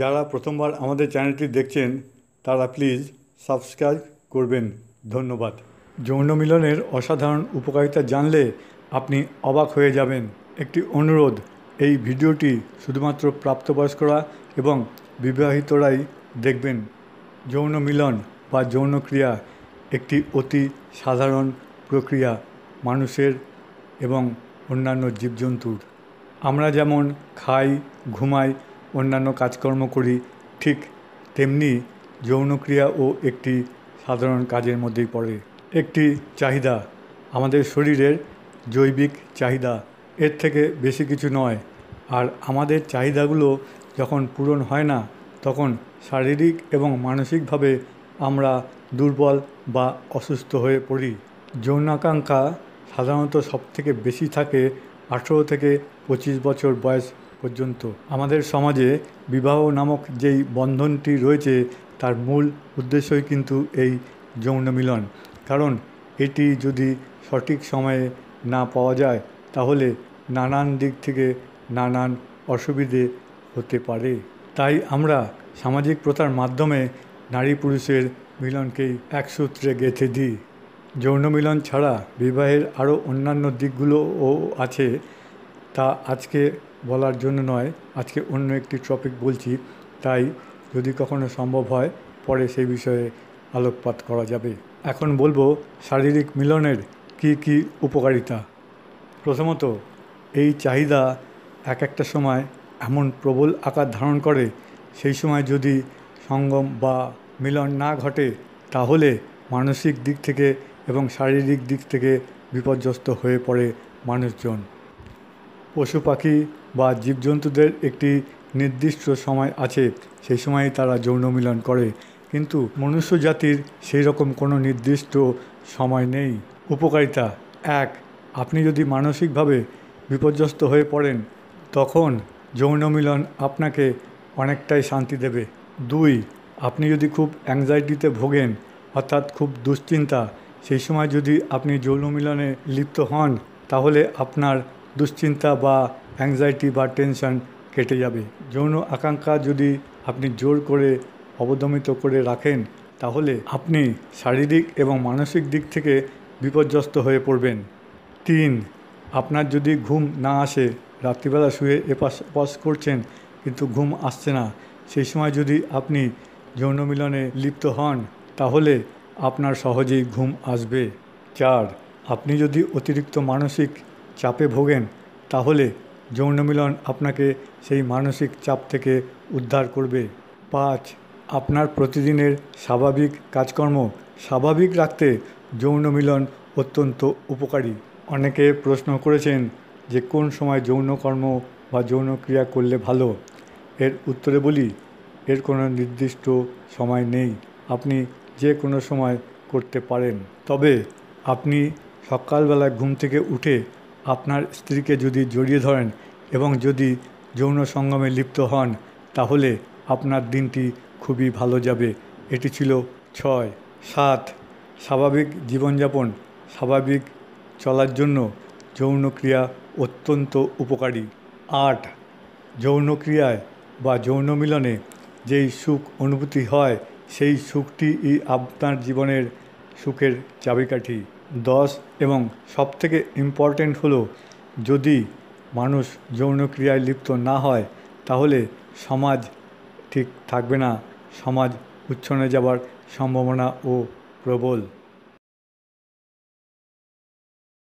যারা প্রথমবার আমাদের চ্যানেলটি দেখছেন তারা প্লিজ সাবস্ক্রাইব করবেন ধন্যবাদ যৌন মিলনের অসাধারণ উপকারিতা জানলে আপনি অবাক হয়ে যাবেন একটি অনুরোধ এই ভিডিওটি শুধুমাত্র প্রাপ্তবয়স্করা এবং বিবাহিতরাই দেখবেন যৌন মিলন বা যৌন ক্রিয়া একটি অতি সাধারণ প্রক্রিয়া মানুষের এবং অন্যান্য জীবজন্তুর আমরা যেমন খাই ঘুমাই অন্যান্য কাজকর্ম করি ঠিক তেমনি যৌনক্রিয়াও একটি সাধারণ কাজের মধ্যেই পড়ে একটি চাহিদা আমাদের শরীরের জৈবিক চাহিদা এর থেকে বেশি কিছু নয় আর আমাদের চাহিদাগুলো যখন পূরণ হয় না তখন শারীরিক এবং মানসিকভাবে আমরা দুর্বল বা অসুস্থ হয়ে পড়ি যৌনাকাঙ্ক্ষা সাধারণত সবথেকে বেশি থাকে আঠেরো থেকে পঁচিশ বছর বয়স পর্যন্ত আমাদের সমাজে বিবাহ নামক যেই বন্ধনটি রয়েছে তার মূল উদ্দেশ্যই কিন্তু এই যৌন মিলন কারণ এটি যদি সঠিক সময়ে না পাওয়া যায় তাহলে নানান দিক থেকে নানান অসুবিধে হতে পারে তাই আমরা সামাজিক প্রথার মাধ্যমে নারী পুরুষের মিলনকেই এক সূত্রে গেঁথে দিই যৌন মিলন ছাড়া বিবাহের আরও অন্যান্য দিকগুলোও আছে তা আজকে বলার জন্য নয় আজকে অন্য একটি টপিক বলছি তাই যদি কখনো সম্ভব হয় পরে সেই বিষয়ে আলোকপাত করা যাবে এখন বলবো শারীরিক মিলনের কি কি উপকারিতা প্রথমত এই চাহিদা এক একটা সময় এমন প্রবল আকার ধারণ করে সেই সময় যদি সঙ্গম বা মিলন না ঘটে তাহলে মানসিক দিক থেকে এবং শারীরিক দিক থেকে বিপর্যস্ত হয়ে পড়ে মানুষজন পশু পাখি বা জীবজন্তুদের একটি নির্দিষ্ট সময় আছে সেই সময়ই তারা যৌন মিলন করে কিন্তু মনুষ্য জাতির সেই রকম কোনো নির্দিষ্ট সময় নেই উপকারিতা এক আপনি যদি মানসিকভাবে বিপর্যস্ত হয়ে পড়েন তখন যৌন মিলন আপনাকে অনেকটাই শান্তি দেবে দুই আপনি যদি খুব অ্যাংজাইটিতে ভোগেন অর্থাৎ খুব দুশ্চিন্তা সেই সময় যদি আপনি যৌন মিলনে লিপ্ত হন তাহলে আপনার দুশ্চিন্তা বা অ্যাংজাইটি বা টেনশন কেটে যাবে যৌন আকাঙ্ক্ষা যদি আপনি জোর করে অবদমিত করে রাখেন তাহলে আপনি শারীরিক এবং মানসিক দিক থেকে বিপর্যস্ত হয়ে পড়বেন তিন আপনার যদি ঘুম না আসে রাত্রিবেলা শুয়ে এপাশ পাশ করছেন কিন্তু ঘুম আসছে না সেই সময় যদি আপনি যৌন মিলনে লিপ্ত হন তাহলে আপনার সহজেই ঘুম আসবে চার আপনি যদি অতিরিক্ত মানসিক চাপে ভোগেন তাহলে যৌনমিলন আপনাকে সেই মানসিক চাপ থেকে উদ্ধার করবে পাঁচ আপনার প্রতিদিনের স্বাভাবিক কাজকর্ম স্বাভাবিক রাখতে যৌনমিলন অত্যন্ত উপকারী অনেকে প্রশ্ন করেছেন যে কোন সময় যৌনকর্ম বা যৌন ক্রিয়া করলে ভালো এর উত্তরে বলি এর কোনো নির্দিষ্ট সময় নেই আপনি যে কোনো সময় করতে পারেন তবে আপনি সকালবেলা ঘুম থেকে উঠে আপনার স্ত্রীকে যদি জড়িয়ে ধরেন এবং যদি যৌন সঙ্গমে লিপ্ত হন তাহলে আপনার দিনটি খুবই ভালো যাবে এটি ছিল ছয় সাত স্বাভাবিক জীবনযাপন স্বাভাবিক চলার জন্য যৌনক্রিয়া অত্যন্ত উপকারী আট যৌন ক্রিয়ায় বা যৌন মিলনে যেই সুখ অনুভূতি হয় সেই সুখটিই আপনার জীবনের সুখের চাবিকাঠি দশ এবং সবথেকে ইম্পর্ট্যান্ট হলো যদি মানুষ যৌনক্রিয়ায় লিপ্ত না হয় তাহলে সমাজ ঠিক থাকবে না সমাজ উচ্ছনে যাবার ও প্রবল